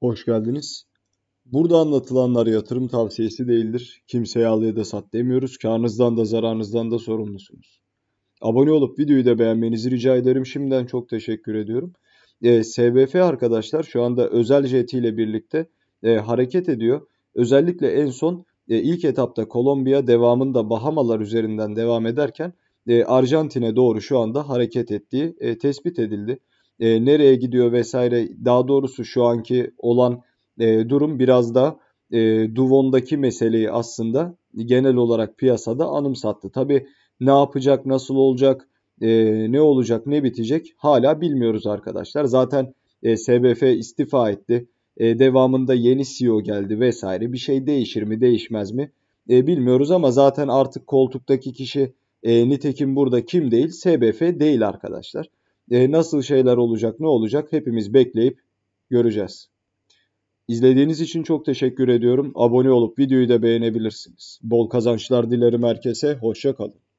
Hoş geldiniz. Burada anlatılanlar yatırım tavsiyesi değildir. Kimseye al ya da sat demiyoruz. Karnızdan da zararınızdan da sorumlusunuz. Abone olup videoyu da beğenmenizi rica ederim. Şimdiden çok teşekkür ediyorum. E, ee, SBF arkadaşlar şu anda özel jetiyle birlikte e, hareket ediyor. Özellikle en son e, ilk etapta Kolombiya devamında Bahamalar üzerinden devam ederken e, Arjantin'e doğru şu anda hareket ettiği e, tespit edildi e, nereye gidiyor vesaire daha doğrusu şu anki olan e, durum biraz da e, Duvon'daki meseleyi aslında genel olarak piyasada anımsattı. Tabi ne yapacak, nasıl olacak, e, ne olacak, ne bitecek hala bilmiyoruz arkadaşlar. Zaten e, SBF istifa etti. E, devamında yeni CEO geldi vesaire. Bir şey değişir mi, değişmez mi e, bilmiyoruz ama zaten artık koltuktaki kişi e, nitekim burada kim değil? SBF değil arkadaşlar. E, nasıl şeyler olacak, ne olacak hepimiz bekleyip göreceğiz. İzlediğiniz için çok teşekkür ediyorum. Abone olup videoyu da beğenebilirsiniz. Bol kazançlar dilerim herkese. Hoşça kalın.